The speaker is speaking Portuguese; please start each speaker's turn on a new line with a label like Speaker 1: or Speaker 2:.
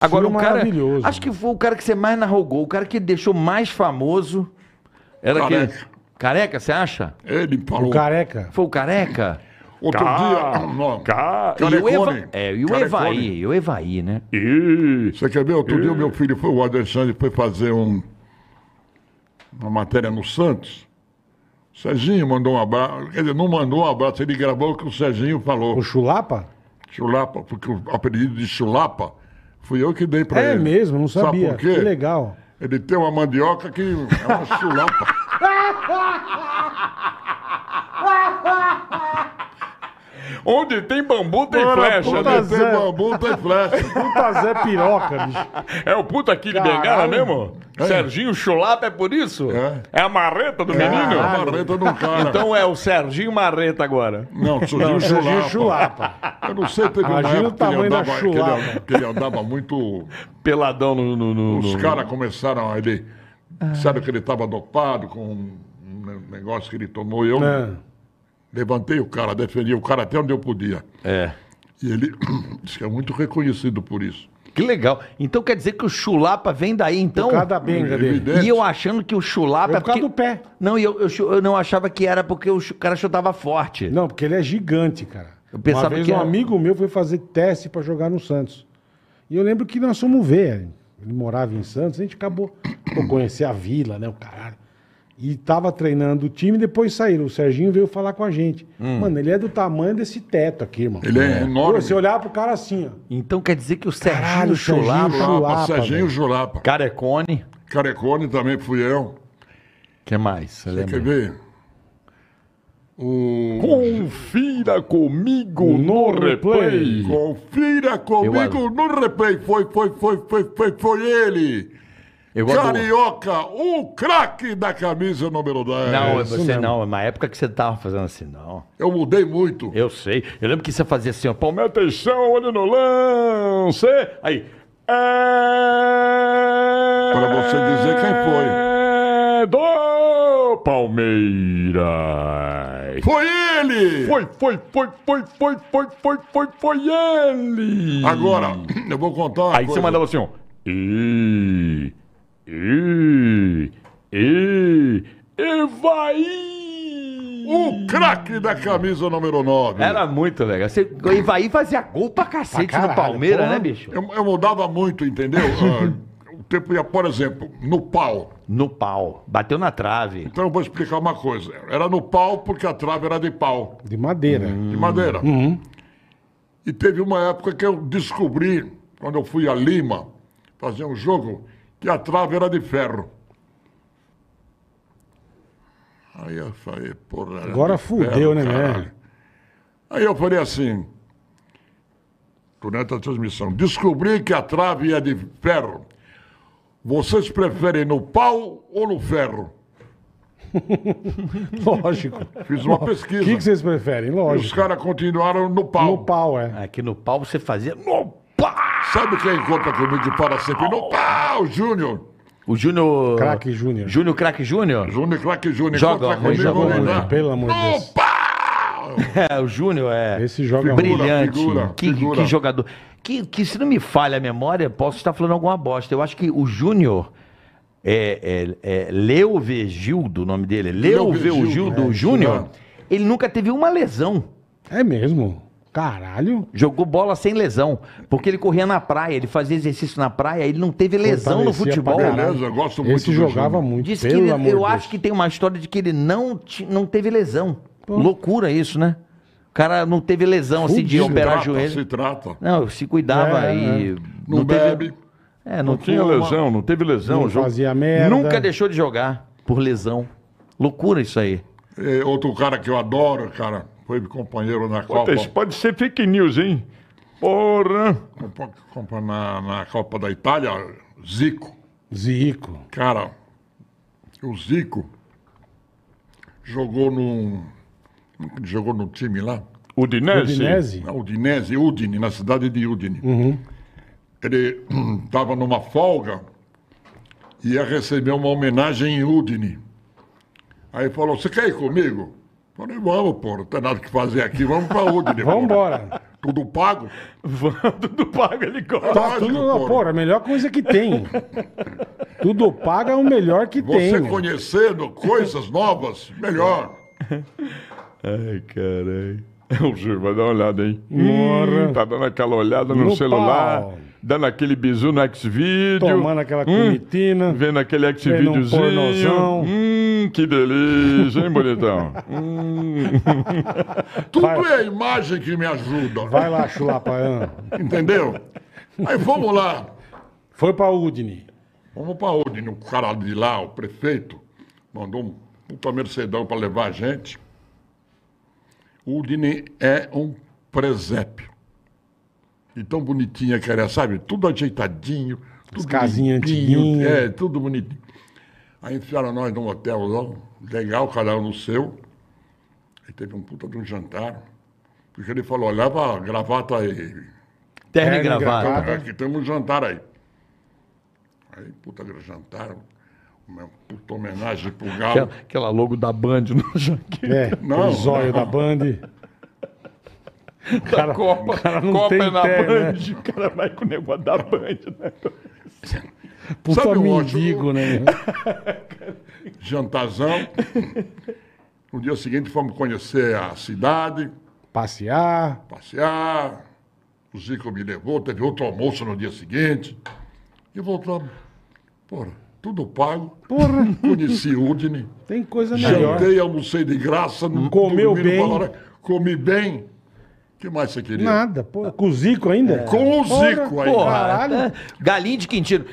Speaker 1: Agora, um cara. Acho que foi o cara que você mais gol, o cara que deixou mais famoso. Era careca. Careca, você acha? Ele falou. O careca. Foi o careca? Outro Ca... dia. Ah, não. Ca... E o Eva... É, e o Evaí, e o Evaí, né? E... Você quer ver? Outro e... dia o meu filho foi, o Alexandre foi fazer um. Uma matéria no Santos. O Serginho mandou um abraço. Quer dizer, não mandou um abraço, ele gravou o que o Serginho falou. O Chulapa? Chulapa, porque o apelido de Chulapa Fui eu que dei pra é ele. É mesmo, não sabia. Sabe por quê? Que legal. Ele tem uma mandioca que é uma chulapa. Onde tem bambu tem Mano, flecha. Onde né? Zé. tem bambu tem flecha. Puta Zé Piroca, bicho. É o puta aqui de Bengala mesmo? É. Serginho Chulapa é por isso? É. é a marreta do menino? É a marreta do cara. Então é o Serginho Marreta agora. Não, Serginho Chulapa. Serginho Chulapa. Eu não sei, teve Imagina uma época o tamanho ele andava, da chulapa. Que ele, que ele andava muito... Peladão no... no, no Os caras começaram a... Ele, ah. Sabe que ele estava dopado com um negócio que ele tomou. Eu... É levantei o cara, defendi o cara até onde eu podia. É. E ele diz que é muito reconhecido por isso. Que legal. Então quer dizer que o chulapa vem daí, então? Por causa da benga dele. E eu achando que o chulapa... É por causa porque... do pé. Não, e eu, eu, eu, não achava que era porque o cara chutava forte. Não, porque ele é gigante, cara. Eu pensava Uma vez que um amigo meu foi fazer teste para jogar no Santos. E eu lembro que nós fomos ver. Ele morava em Santos, a gente acabou... Pô, conhecer a vila, né? O caralho e tava treinando o time, depois saíram. O Serginho veio falar com a gente. Hum. Mano, ele é do tamanho desse teto aqui, irmão. Ele é, é. enorme. Pô, você olhar pro cara assim, ó. Então quer dizer que o Serginho Caralho, Chulapa... Serginho Serginho Chulapa. Carecone. Carecone também fui eu. que mais? Você lembra? quer ver? Confira comigo no, no replay. replay. Confira comigo eu... no replay. Foi, foi, foi, foi, foi, foi ele. Eu Carioca, o craque da camisa número 10. Não, é você mesmo. não. É uma época que você tava fazendo assim, não. Eu mudei muito. Eu sei. Eu lembro que você fazia assim, ó. Palmeiras atenção, olho no lance. Aí. É... Para você dizer quem foi. Do Palmeiras. Foi ele! Foi, foi, foi, foi, foi, foi, foi, foi, foi ele! Agora, eu vou contar. Aí coisa. você mandava assim, ó. E e, e, Evaí! O craque da camisa número 9. Era muito legal. Você, o Evaí fazia gol pra cacete pra caralho, no Palmeiras, né, bicho? Eu, eu mudava muito, entendeu? uh, o tempo ia, por exemplo, no pau. No pau. Bateu na trave. Então eu vou explicar uma coisa. Era no pau porque a trave era de pau. De madeira. Hum. De madeira. Uhum. uhum. E teve uma época que eu descobri, quando eu fui a Lima fazer um jogo que a trave era de ferro. Aí eu falei, porra. Agora fudeu, ferro, né, velho? Aí eu falei assim, durante a transmissão, descobri que a trave é de ferro. Vocês preferem no pau ou no ferro? Lógico. Fiz uma pesquisa. O que, que, vocês preferem? Lógico. E os caras continuaram no pau. No pau, é. Aqui é no pau você fazia. Sabe quem encontra comigo para sempre? Não tá, o Júnior. O Júnior. Crack Júnior. Júnior Craque Júnior? Júnior Craque Júnior. Joga ruim, joga ruim. Né? Pelo amor de Deus. É, o Júnior é. Esse joga figura, brilhante. Figura, que, figura. que, jogador. Que, que, se não me falha a memória, posso estar falando alguma bosta. Eu acho que o Júnior. É, é, é o nome dele. Leo Vergildo é, Júnior. Né? Ele nunca teve uma lesão. É mesmo? Caralho. Jogou bola sem lesão. Porque ele corria na praia, ele fazia exercício na praia, ele não teve lesão no futebol. Ele eu gosto muito Esse jogava jogo. muito. Diz que ele, eu Deus. acho que tem uma história de que ele não, não teve lesão. Pô. Loucura isso, né? O cara não teve lesão assim de operar trata, joelho. Se trata. Não, se cuidava é, e. É. Não, não teve... bebe. É, não, não tinha uma... lesão, não teve lesão. Não fazia merda. Nunca deixou de jogar por lesão. Loucura isso aí. É, outro cara que eu adoro, cara, foi companheiro na Copa. pode ser fake news, hein? Porra! Na, na Copa da Itália, Zico. Zico. Cara, o Zico jogou num. É jogou no time lá. Udinese? Udinese. Na é, Udinese, Udine, na cidade de Udine. Uhum. Ele estava hum, numa folga e ia receber uma homenagem em Udine. Aí falou: Você quer ir comigo? Falei, vamos, pô, não tem nada que fazer aqui, vamos pra onde, né? Vamos embora. Tudo pago? tudo pago, ele gosta. Tá, tudo, porra. porra, a melhor coisa que tem. tudo pago é o melhor que Você tem. Você conhecendo mano. coisas novas, melhor. Ai, caralho. O Gil, vai dar uma olhada, hein? Morra. Hum, tá dando aquela olhada no, no celular. Pau dando aquele bizu no X-Video. Tomando aquela hum, comitina. Hum, vendo aquele X-Videozinho. Um que delícia, hein, bonitão? Hum. Tudo Vai. é a imagem que me ajuda. Vai lá, Chulapaiana. Entendeu? Aí vamos lá. Foi pra Udine. Vamos pra Udine. O cara de lá, o prefeito, mandou um puta mercedão pra levar a gente. Udine é um presépio. E tão bonitinha que era, sabe? Tudo ajeitadinho. Tudo As casinhas antiguinhas. É, tudo bonitinho. Aí enfiaram nós num hotel lá, legal, cada um no seu. Aí teve um puta de um jantar, porque ele falou, leva gravata aí.
Speaker 2: Terno e gravata. Aqui
Speaker 1: que temos um jantar aí. Aí, puta, jantar, uma puta homenagem pro Galo. Aquela, aquela logo da Band no jaqueta. É, não, zóio da Band. Da cara, Copa, cara não Copa tem é na Band, né? o cara vai com o negócio da Band. Né? Puta Sabe mendigo, ótimo? né? Jantazão. No dia seguinte fomos conhecer a cidade. Passear. Passear. O Zico me levou, teve outro almoço no dia seguinte. E voltamos. Porra, tudo pago. Porra. Conheci Udine. Tem coisa melhor. Jantei, almocei de graça. Comeu bem. Palavra, comi bem que mais você queria? Nada, pô. Com o Zico ainda? É. Com o Zico porra, ainda. Porra, Caralho. Galinha de Quintino.